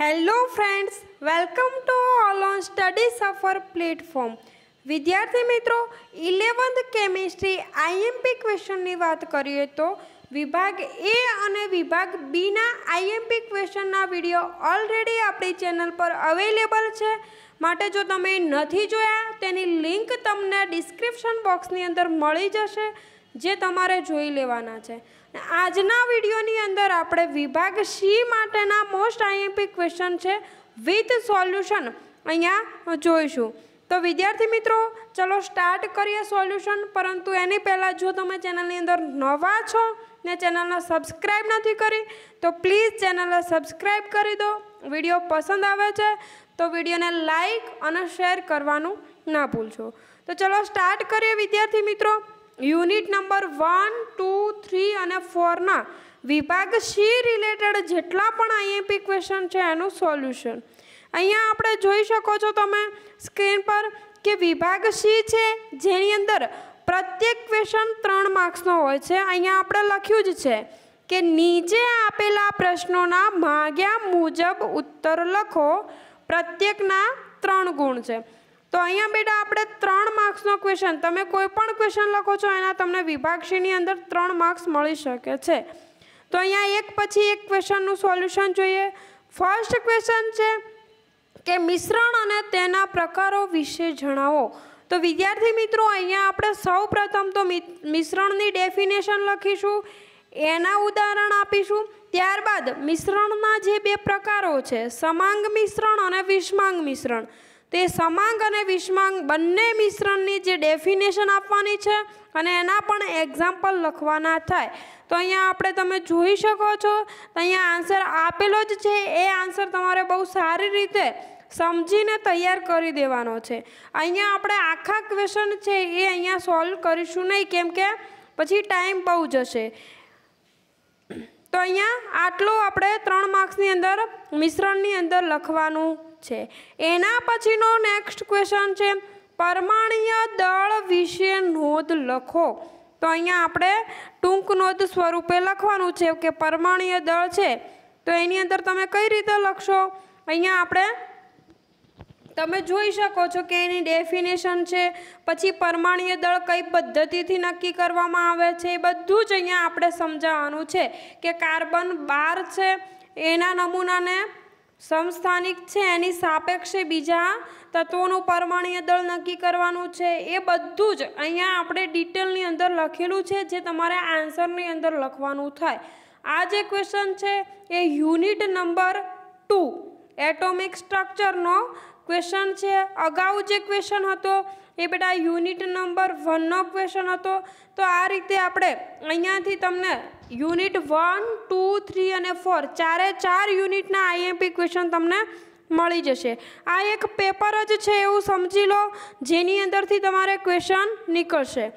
hello friends welcome to all study Safar platform વિદ્યાર્થી મિત્રો eleventh chemistry IMP ક્વેશ્ચનની વાત કરીએ તો વિભાગ એ અને વિભાગ બીના આઈએમપી ક્વેશ્ચનના વિડીયો ઓલરેડી આપણી ચેનલ પર અવેલેબલ છે માટે જો તમે નથી જોયા તેની લિંક તમને ડિસ્ક્રિપ્શન બોક્સની અંદર મળી જશે જે તમારે જોઈ લેવાના છે આજના વિડીયોની અંદર આપણે વિભાગ સી માટેના મોસ્ટ આઈએમપી ક્વેશ્ચન છે વિથ સોલ્યુશન અહીંયા જોઈશું તો વિદ્યાર્થી મિત્રો ચલો સ્ટાર્ટ કરીએ સોલ્યુશન પરંતુ એની પહેલાં જો તમે ચેનલની અંદર નવા છો ને ચેનલને સબસ્ક્રાઈબ નથી કરી તો પ્લીઝ ચેનલને સબસ્ક્રાઈબ કરી દો વિડીયો પસંદ આવે છે તો વિડીયોને લાઈક અને શેર કરવાનું ના ભૂલશો તો ચલો સ્ટાર્ટ કરીએ વિદ્યાર્થી મિત્રો unit number one two three અને ફોરના વિભાગ સી રિલેટેડ જેટલા પણ આઈએમપી ક્વેશ્ચન છે એનું સોલ્યુશન અહીંયા આપણે જોઈ શકો છો તમે સ્ક્રીન પર કે વિભાગ સી છે જેની અંદર પ્રત્યેક ક્વેશ્ચન ત્રણ માર્ક્સનો હોય છે અહીંયા આપણે લખ્યું જ છે કે નીચે આપેલા પ્રશ્નોના માગ્યા મુજબ ઉત્તર લખો પ્રત્યેકના ત્રણ ગુણ છે તો અહીંયા બેટા આપણે ત્રણ માર્ક્સનો ક્વેશ્ચન તમે કોઈ પણ ક્વેશ્ચન લખો છો એના તમને વિભાગશ્રીની અંદર ત્રણ માર્ક્સ મળી શકે છે તો અહીંયા એક પછી એક ક્વેશ્ચનનું સોલ્યુશન જોઈએ ફર્સ્ટ ક્વેશ્ચન છે કે મિશ્રણ અને તેના પ્રકારો વિશે જણાવો તો વિદ્યાર્થી મિત્રો અહીંયા આપણે સૌ પ્રથમ તો મિશ્રણની ડેફિનેશન લખીશું એના ઉદાહરણ આપીશું ત્યારબાદ મિશ્રણના જે બે પ્રકારો છે સમાંગ મિશ્રણ અને વિષ્માંગ મિશ્રણ તે સમાંગ અને વિષમાંગ બંને મિશ્રણની જે ડેફિનેશન આપવાની છે અને એના પણ એક્ઝામ્પલ લખવાના થાય તો અહીંયા આપણે તમે જોઈ શકો છો તો અહીંયા આન્સર આપેલો જ છે એ આન્સર તમારે બહુ સારી રીતે સમજીને તૈયાર કરી દેવાનો છે અહીંયા આપણે આખા ક્વેશ્ચન છે એ અહીંયા સોલ્વ કરીશું નહીં કેમ કે પછી ટાઈમ બહુ જશે તો અહીંયા આટલું આપણે ત્રણ માર્ક્સની અંદર મિશ્રણની અંદર લખવાનું છે એના પછીનો નેક્સ્ટ ક્વેશ્ચન છે પરમાણીય દળ વિશે નોંધ લખો તો અહીંયા આપણે ટૂંક નોંધ સ્વરૂપે લખવાનું છે કે પરમાણીય દળ છે તો એની અંદર તમે કઈ રીતે લખશો અહીંયા આપણે તમે જોઈ શકો છો કે એની ડેફિનેશન છે પછી પરમાણીય દળ કઈ પદ્ધતિથી નક્કી કરવામાં આવે છે એ બધું જ અહીંયા આપણે સમજાવવાનું છે કે કાર્બન બાર છે એના નમૂનાને સંસ્થાનિક છે એની સાપેક્ષે બીજા તત્વોનું પરમાણીય દળ નક્કી કરવાનું છે એ બધું જ અહીંયા આપણે ડિટેલની અંદર લખેલું છે જે તમારે આન્સરની અંદર લખવાનું થાય આ જે ક્વેશ્ચન છે એ યુનિટ નંબર ટુ એટોમિક સ્ટ્રક્ચરનો ક્વેશ્ચન છે અગાઉ જે ક્વેશ્ચન હતો એ બેટા યુનિટ નંબર વનનો ક્વેશ્ચન હતો તો આ રીતે આપણે અહીંયાથી તમને યુનિટ વન ટુ થ્રી અને ફોર ચારે ચાર યુનિટના આઈએમપી ક્વેશ્ચન તમને મળી જશે આ એક પેપર જ છે એવું સમજી લો જેની અંદરથી તમારે ક્વેશ્ચન નીકળશે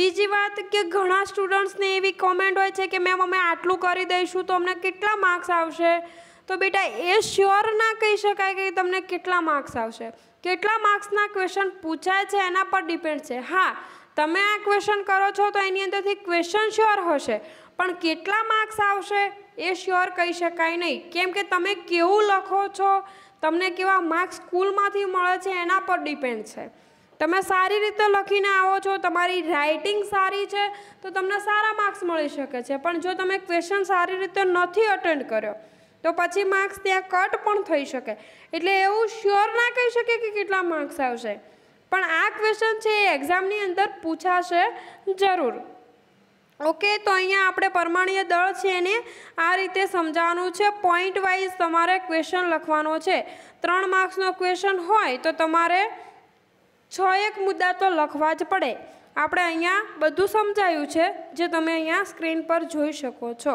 બીજી વાત કે ઘણા સ્ટુડન્ટ્સને એવી કોમેન્ટ હોય છે કે મેમ અમે આટલું કરી દઈશું તો અમને કેટલા માર્ક્સ આવશે તો બેટા એ શ્યોર ના કહી શકાય કે તમને કેટલા માર્ક્સ આવશે કેટલા માર્ક્સના ક્વેશ્ચન પૂછાય છે એના પર ડિપેન્ડ છે હા તમે આ ક્વેશ્ચન કરો છો તો એની અંદરથી ક્વેશ્ચન શ્યોર હશે પણ કેટલા માર્ક્સ આવશે એ શ્યોર કહી શકાય નહીં કેમ કે તમે કેવું લખો છો તમને કેવા માર્ક્સ સ્કૂલમાંથી મળે છે એના પર ડિપેન્ડ છે તમે સારી રીતે લખીને આવો છો તમારી રાઇટિંગ સારી છે તો તમને સારા માર્ક્સ મળી શકે છે પણ જો તમે ક્વેશ્ચન સારી રીતે નથી અટેન્ડ કર્યો તો પછી માર્ક્સ ત્યાં કટ પણ થઈ શકે એટલે એવું શ્યોર ના કહી શકે કે કેટલા માર્ક્સ આવશે પણ આ ક્વેશ્ચન છે એ એક્ઝામની અંદર પૂછાશે જરૂર ઓકે તો અહીંયા આપણે પરમાણીય દળ છે એને આ રીતે સમજાવવાનું છે પોઈન્ટ વાઇઝ તમારે ક્વેશ્ચન લખવાનો છે ત્રણ માર્ક્સનો ક્વેશ્ચન હોય તો તમારે છ એક મુદ્દા તો લખવા જ પડે આપણે અહીંયા બધું સમજાયું છે જે તમે અહીંયા સ્ક્રીન પર જોઈ શકો છો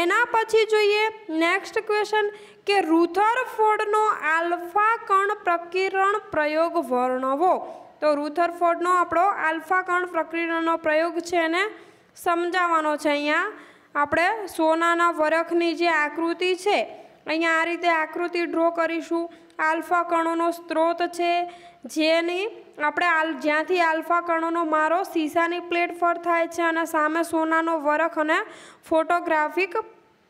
એના પછી જોઈએ નેક્સ્ટ ક્વેશ્ચન કે રૂથર ફોર્ડનો આલ્ફા કણ પ્રકિરણ પ્રયોગ વર્ણવો તો રૂથર ફોર્ડનો આપણો આલ્ફા કણ પ્રકિરણનો પ્રયોગ છે એને સમજાવવાનો છે અહીંયા આપણે સોનાના વરખની જે આકૃતિ છે અહીંયા આ રીતે આકૃતિ ડ્રો કરીશું આલ્ફા કણોનો સ્ત્રોત છે જેની આપણે આલ જ્યાંથી આલ્ફા કણોનો મારો સીસાની પ્લેટ પર થાય છે અને સામે સોનાનો વરખ અને ફોટોગ્રાફિક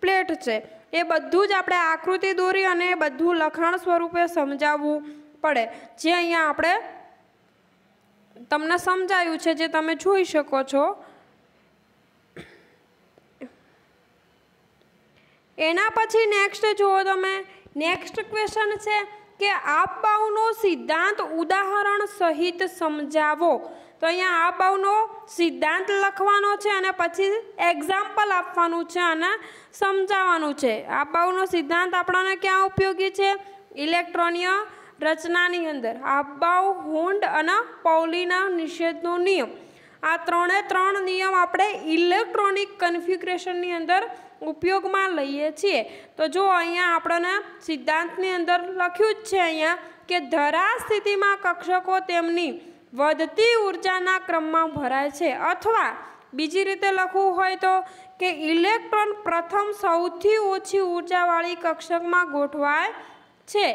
પ્લેટ છે એ બધું જ આપણે આકૃતિ દોરી અને બધું લખાણ સ્વરૂપે સમજાવવું પડે જે અહીંયા આપણે તમને સમજાયું છે જે તમે જોઈ શકો છો એના પછી નેક્સ્ટ જુઓ તમે નેક્સ્ટ ક્વેશ્ચન છે કે બાઉનો સિદ્ધાંત ઉદાહરણ સહિત સમજાવો તો અહીંયા આ બાઉનો સિદ્ધાંત લખવાનો છે અને પછી એક્ઝામ્પલ આપવાનું છે અને સમજાવવાનું છે આ બાઉનો સિદ્ધાંત આપણાને ક્યાં ઉપયોગી છે ઇલેક્ટ્રોનિય રચનાની અંદર આપબાઉ હુંડ અને પૌલીના નિષેધનો નિયમ આ ત્રણે ત્રણ નિયમ આપણે ઇલેક્ટ્રોનિક કન્ફિગ્રેશનની અંદર ઉપયોગમાં લઈએ છીએ તો જો અહીંયા આપણને સિદ્ધાંતની અંદર લખ્યું જ છે અહીંયા કે ધરા સ્થિતિમાં કક્ષકો તેમની વધતી ઉર્જાના ક્રમમાં ભરાય છે અથવા બીજી રીતે લખવું હોય તો કે ઇલેક્ટ્રોન પ્રથમ સૌથી ઓછી ઊર્જાવાળી કક્ષકમાં ગોઠવાય છે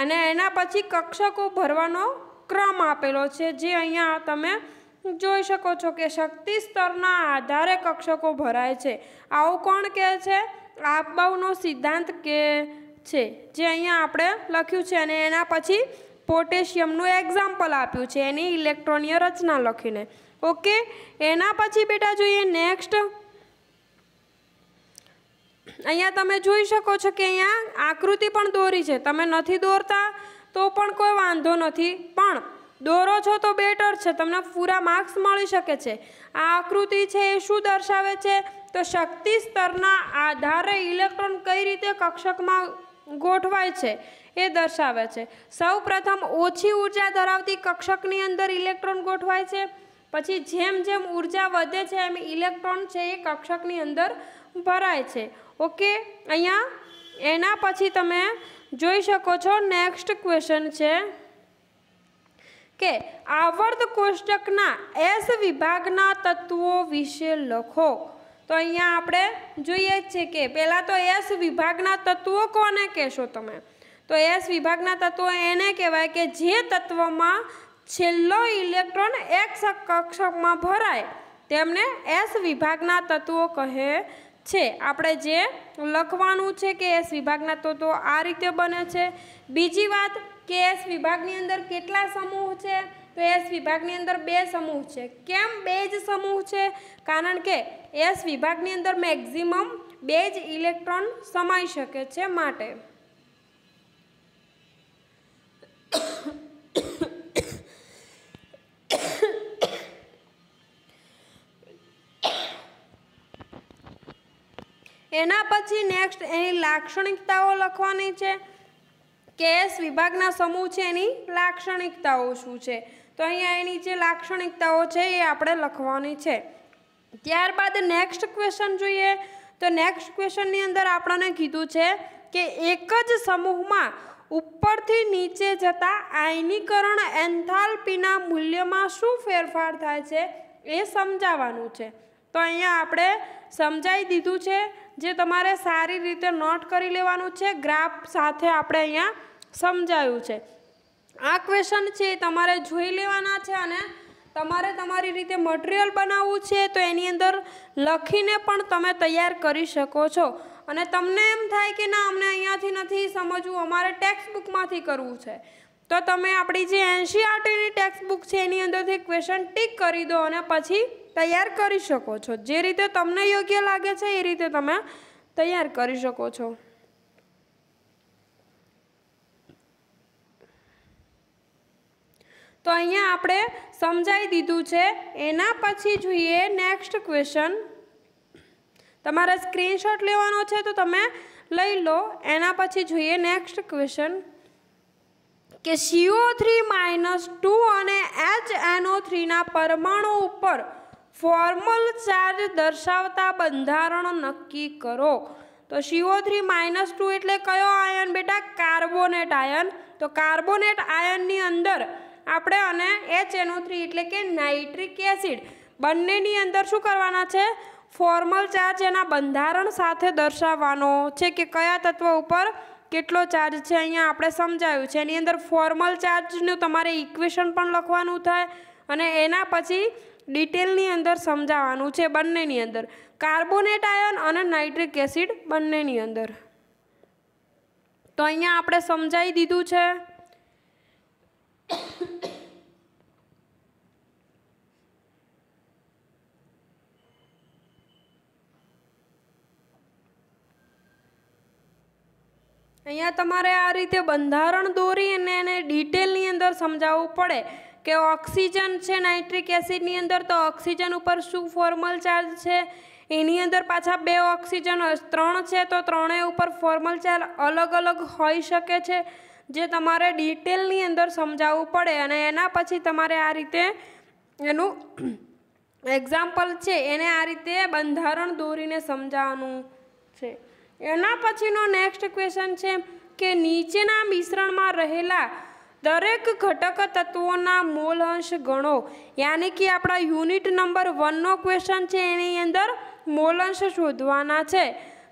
અને એના પછી કક્ષકો ભરવાનો ક્રમ આપેલો છે જે અહીંયા તમે જોઈ શકો છો કે શક્તિ સ્તરના આધારે કક્ષકો ભરાય છે આવું કોણ કહે છે આપબાઉનો સિદ્ધાંત કે છે જે અહીંયા આપણે લખ્યું છે અને એના પછી પોટેશિયમનું એક્ઝામ્પલ આપ્યું છે એની ઇલેક્ટ્રોનિય રચના લખીને ઓકે એના પછી બેટા જોઈએ નેક્સ્ટ અહીંયા તમે જોઈ શકો છો કે અહીંયા આકૃતિ પણ દોરી છે તમે નથી દોરતા તો પણ કોઈ વાંધો નથી પણ દોરો છો તો બેટર છે તમને પૂરા માર્ક્સ મળી શકે છે આ આકૃતિ છે એ શું દર્શાવે છે તો શક્તિ સ્તરના આધારે ઇલેક્ટ્રોન કઈ રીતે કક્ષકમાં ગોઠવાય છે એ દર્શાવે છે સૌ પ્રથમ ઓછી ઉર્જા ધરાવતી કક્ષકની અંદર ઇલેક્ટ્રોન ગોઠવાય છે પછી જેમ જેમ ઉર્જા વધે છે એમ ઇલેક્ટ્રોન છે એ કક્ષકની અંદર ભરાય છે ઓકે અહીંયા એના પછી તમે જોઈ શકો છો નેક્સ્ટ ક્વેશ્ચન છે કે આવર્ત કોષ્ટકના એસ વિભાગના તત્વો વિશે લખો તો અહીંયા આપણે જોઈએ જ છે કે પહેલાં તો એસ વિભાગના તત્વો કોને કહેશો તમે તો એસ વિભાગના તત્વો એને કહેવાય કે જે તત્વમાં છેલ્લો ઇલેક્ટ્રોન એક્સ કક્ષકમાં ભરાય તેમને એસ વિભાગના તત્વો કહે છે આપણે જે લખવાનું છે કે એસ વિભાગના તત્વો આ રીતે બને છે બીજી વાત કે એસ વિભાગની અંદર કેટલા સમૂહ છે તો એસ વિભાગની અંદર બે સમૂહ છે કેમ બે જ સમૂહ છે કારણ કે એસ વિભાગની અંદર મેક્ઝિમમ બે જ ઇલેક્ટ્રોન સમાઈ શકે છે માટે એના પછી નેક્સ્ટ એની લાક્ષણિકતાઓ લખવાની છે કેસ વિભાગના સમૂહ છે એની લાક્ષણિકતાઓ શું છે તો અહીંયા એની જે લાક્ષણિકતાઓ છે એ આપણે લખવાની છે ત્યારબાદ નેક્સ્ટ ક્વેશ્ચન જોઈએ તો નેક્સ્ટ ક્વેશ્ચનની અંદર આપણને કીધું છે કે એક જ સમૂહમાં ઉપરથી નીચે જતા આયનીકરણ એન્થાલ્પીના મૂલ્યમાં શું ફેરફાર થાય છે એ સમજાવવાનું છે તો અહીંયા આપણે સમજાવી દીધું છે જે તમારે સારી રીતે નોટ કરી લેવાનું છે ગ્રાફ સાથે આપણે અહીંયા સમજાયું છે આ ક્વેશ્ચન છે તમારે જોઈ લેવાના છે અને તમારે તમારી રીતે મટીરિયલ બનાવવું છે તો એની અંદર લખીને પણ તમે તૈયાર કરી શકો છો અને તમને એમ થાય કે ના અમને અહીંયાથી નથી સમજવું અમારે ટેક્સ્ટ બુકમાંથી કરવું છે તો તમે આપણી જે એનસીઆરટીની ટેક્સ્ટ બુક છે એની અંદરથી ક્વેશ્ચન ટીક કરી દો અને પછી તૈયાર કરી શકો છો જે રીતે તમને યોગ્ય લાગે છે એ રીતે તમે તૈયાર કરી શકો છો તો અહીંયા આપણે સમજાવી દીધું છે એના પછી જોઈએ નેક્સ્ટ ક્વેશ્ચન તમારે સ્ક્રીનશોટ લેવાનો છે તો તમે લઈ લો એના પછી જોઈએ નેક્સ્ટ ક્વેશ્ચન કે સીઓ થ્રી માઇનસ ટુ અને એચ એનઓ થ્રીના પરમાણુ ઉપર ફોર્મલ ચાર્જ દર્શાવતા બંધારણ નક્કી કરો તો સીઓ થ્રી માઇનસ ટુ એટલે કયો આયન બેટા કાર્બોનેટ આયન તો કાર્બોનેટ આયનની અંદર આપણે અને એચ એનઓ થ્રી એટલે કે નાઇટ્રિક એસિડ બંનેની અંદર શું કરવાના છે ફોર્મલ ચાર્જ એના બંધારણ સાથે દર્શાવવાનો છે કે કયા તત્વ ઉપર કેટલો ચાર્જ છે અહીંયા આપણે સમજાયું છે એની અંદર ફોર્મલ ચાર્જનું તમારે ઇક્વેશન પણ લખવાનું થાય અને એના પછી ડિટેલની અંદર સમજાવવાનું છે બંનેની અંદર કાર્બોનેટ આયન અને નાઇટ્રિક એસિડ બંનેની અંદર તો અહીંયા આપણે સમજાવી દીધું છે અહીંયા તમારે આ રીતે બંધારણ દોરી અને એને ડિટેલની અંદર સમજાવવું પડે કે ઓક્સિજન છે નાઇટ્રિક એસિડની અંદર તો ઓક્સિજન ઉપર શું ફોર્મલ ચાર્જ છે એની અંદર પાછા બે ઓક્સિજન ત્રણ છે તો ત્રણેય ઉપર ફોર્મલ ચાર્જ અલગ અલગ હોઈ શકે છે જે તમારે ડિટેલની અંદર સમજાવવું પડે અને એના પછી તમારે આ રીતે એનું એક્ઝામ્પલ છે એને આ રીતે બંધારણ દોરીને સમજાવવાનું છે એના પછીનો નેક્સ્ટ ક્વેશ્ચન છે કે નીચેના મિશ્રણમાં રહેલા દરેક ઘટક તત્વોના મોલ અંશ ગણો યાની કે આપણા યુનિટ નંબર વનનો ક્વેશ્ચન છે એની અંદર મોલ અંશ શોધવાના છે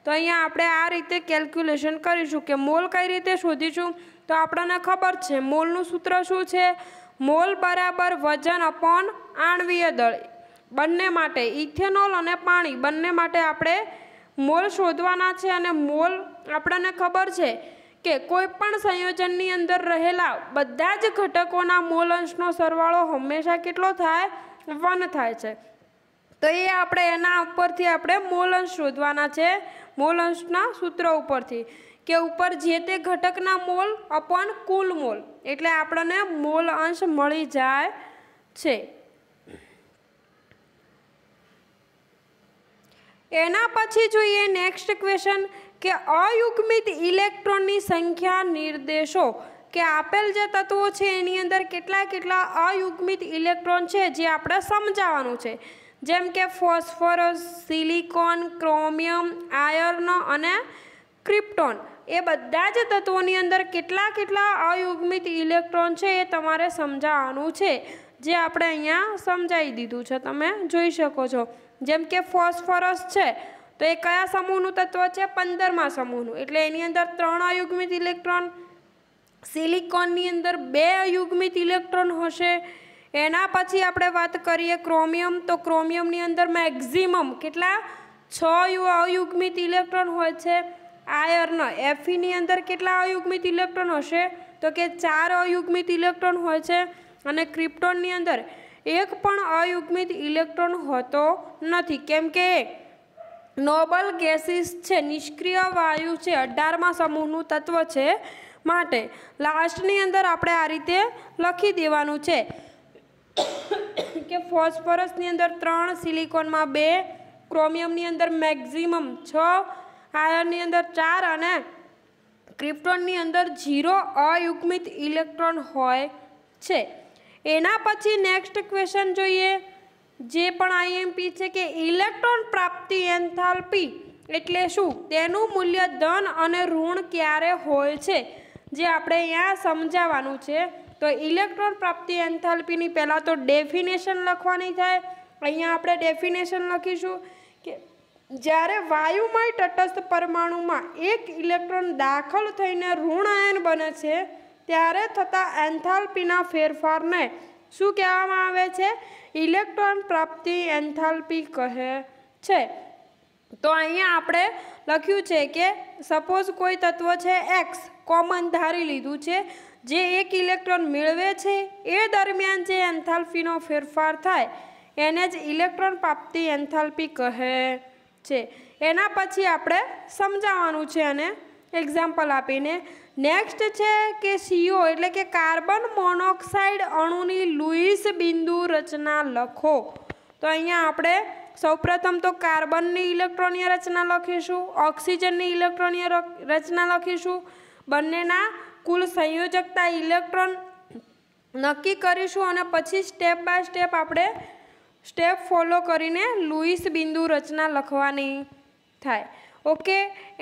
તો અહીંયા આપણે આ રીતે કેલ્ક્યુલેશન કરીશું કે મોલ કઈ રીતે શોધીશું તો આપણને ખબર છે મોલનું સૂત્ર શું છે મોલ બરાબર વજન અપોન આણવીય દળ બંને માટે ઇથેનોલ અને પાણી બંને માટે આપણે મોલ શોધવાના છે અને મોલ આપણને ખબર છે કે કોઈ પણ સંયોજનની અંદર રહેલા બધા જ ઘટકોના મોલ અંશનો સરવાળો હંમેશા કેટલો થાય વન થાય છે તો એ આપણે એના ઉપરથી આપણે મોલ અંશ શોધવાના છે મોલ અંશના સૂત્ર ઉપરથી કે ઉપર જે તે ઘટકના મોલ અપન કુલ મોલ એટલે આપણને મોલ અંશ મળી જાય છે એના પછી જોઈએ નેક્સ્ટ ક્વેશ્ચન કે અયુગ્મિત ઇલેક્ટ્રોનની સંખ્યા નિર્દેશો કે આપેલ જે તત્વો છે એની અંદર કેટલા કેટલા અયુગ્મિત ઇલેક્ટ્રોન છે જે આપણે સમજાવવાનું છે જેમ કે ફોસ્ફરસ સિલિકોન ક્રોમિયમ આયર્ન અને ક્રિપ્ટોન એ બધા જ તત્વોની અંદર કેટલા કેટલા અયુગ્મિત ઇલેક્ટ્રોન છે એ તમારે સમજાવવાનું છે જે આપણે અહીંયા સમજાવી દીધું છે તમે જોઈ શકો છો જેમ કે ફોસ્ફરસ છે તો એ કયા સમૂહનું તત્વ છે પંદરમા સમૂહનું એટલે એની અંદર ત્રણ અયુગ્મિત ઇલેક્ટ્રોન સિલિકોનની અંદર બે અયુગ્મિત ઇલેક્ટ્રોન હશે એના પછી આપણે વાત કરીએ ક્રોમિયમ તો ક્રોમિયમની અંદર મેક્ઝિમમ કેટલા છ અયુગ્મિત ઇલેક્ટ્રોન હોય છે આયર્ન એફીની અંદર કેટલા અયુગ્મિત ઇલેક્ટ્રોન હશે તો કે ચાર અયુગ્મિત ઇલેક્ટ્રોન હોય છે અને ક્રિપ્ટોનની અંદર એક પણ અયુગ્મિત ઇલેક્ટ્રોન હોતો નથી કેમ કે નોબલ ગેસીસ છે નિષ્ક્રિય વાયુ છે અઢારમાં સમૂહનું તત્વ છે માટે લાસ્ટની અંદર આપણે આ રીતે લખી દેવાનું છે કે ફોસ્ફરસની અંદર ત્રણ સિલિકોનમાં બે ક્રોમિયમની અંદર મેક્ઝિમમ છ આયર્નની અંદર ચાર અને ક્રિપ્ટોનની અંદર ઝીરો અયુગ્મિત ઇલેક્ટ્રોન હોય છે એના પછી નેક્સ્ટ ક્વેશ્ચન જોઈએ જે પણ આઈએમપી છે કે ઇલેક્ટ્રોન પ્રાપ્તિ એન્થાલ્પી એટલે શું તેનું મૂલ્ય ધન અને ઋણ ક્યારે હોય છે જે આપણે અહીંયા સમજાવવાનું છે તો ઇલેક્ટ્રોન પ્રાપ્તિ એન્થાલ્પીની પહેલાં તો ડેફિનેશન લખવાની થાય અહીંયા આપણે ડેફિનેશન લખીશું કે જ્યારે વાયુમય તટસ્થ પરમાણુમાં એક ઇલેક્ટ્રોન દાખલ થઈને ઋણ આયન બને છે ત્યારે થતા એન્થાલ્પીના ફેરફારને શું કહેવામાં આવે છે ઇલેક્ટ્રોન પ્રાપ્તિ એન્થાલ્પી કહે છે તો અહીંયા આપણે લખ્યું છે કે સપોઝ કોઈ તત્વ છે એક્સ કોમન ધારી લીધું છે જે એક ઇલેક્ટ્રોન મેળવે છે એ દરમિયાન જે એન્થાલ્પીનો ફેરફાર થાય એને જ ઇલેક્ટ્રોન પ્રાપ્તિ એન્થાલ્પી કહે છે એના પછી આપણે સમજાવવાનું છે અને એક્ઝામ્પલ આપીને નેક્સ્ટ છે કે સીઓ એટલે કે કાર્બન મોનોક્સાઇડ અણુની લુઈસ બિંદુ રચના લખો તો અહીંયા આપણે સૌપ્રથમ તો કાર્બનની ઇલેક્ટ્રોનિય રચના લખીશું ઓક્સિજનની ઇલેક્ટ્રોનિય રચના લખીશું બંનેના કુલ સંયોજકતા ઇલેક્ટ્રોન નક્કી કરીશું અને પછી સ્ટેપ બાય સ્ટેપ આપણે સ્ટેપ ફોલો કરીને લુઈસ બિંદુ રચના લખવાની થાય ઓકે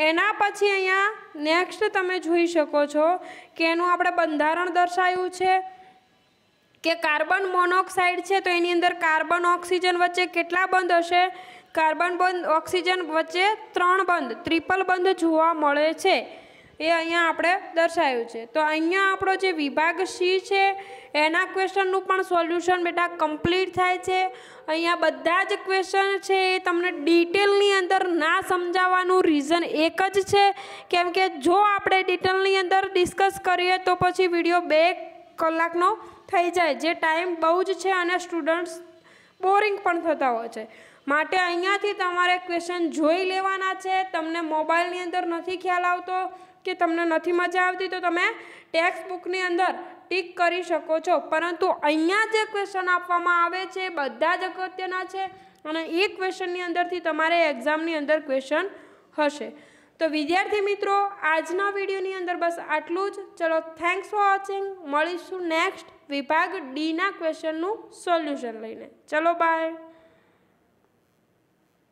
એના પછી અહીંયા નેક્સ્ટ તમે જોઈ શકો છો કે એનું આપણે બંધારણ દર્શાવ્યું છે કે કાર્બન મોનોક્સાઇડ છે તો એની અંદર કાર્બન ઓક્સિજન વચ્ચે કેટલા બંધ હશે કાર્બન બંધ ઓક્સિજન વચ્ચે ત્રણ બંધ ત્રિપલ બંધ જોવા મળે છે એ અહીંયા આપણે દર્શાવ્યું છે તો અહીંયા આપણો જે વિભાગ સી છે એના ક્વેશ્ચનનું પણ સોલ્યુશન બેટા કમ્પ્લીટ થાય છે અહીંયા બધા જ ક્વેશ્ચન છે એ તમને ડિટેલની અંદર ના સમજાવવાનું રીઝન એક જ છે કેમ કે જો આપણે ડિટેલની અંદર ડિસ્કસ કરીએ તો પછી વિડીયો બે કલાકનો થઈ જાય જે ટાઈમ બહુ જ છે અને સ્ટુડન્ટ્સ બોરિંગ પણ થતા હોય છે માટે અહીંયાથી તમારે ક્વેશ્ચન જોઈ લેવાના છે તમને મોબાઈલની અંદર નથી ખ્યાલ આવતો કે તમને નથી મજા આવતી તો તમે ટેક્સ્ટ બુકની અંદર ટીક કરી શકો છો પરંતુ અહીંયા જે ક્વેશ્ચન આપવામાં આવે છે બધા જ અગત્યના છે અને એ ક્વેશ્ચનની અંદરથી તમારે એક્ઝામની અંદર ક્વેશ્ચન હશે તો વિદ્યાર્થી મિત્રો આજના વિડીયોની અંદર બસ આટલું જ ચલો થેન્ક્સ ફોર વોચિંગ મળીશું નેક્સ્ટ વિભાગ ડીના ક્વેશ્ચનનું સોલ્યુશન લઈને ચલો બાય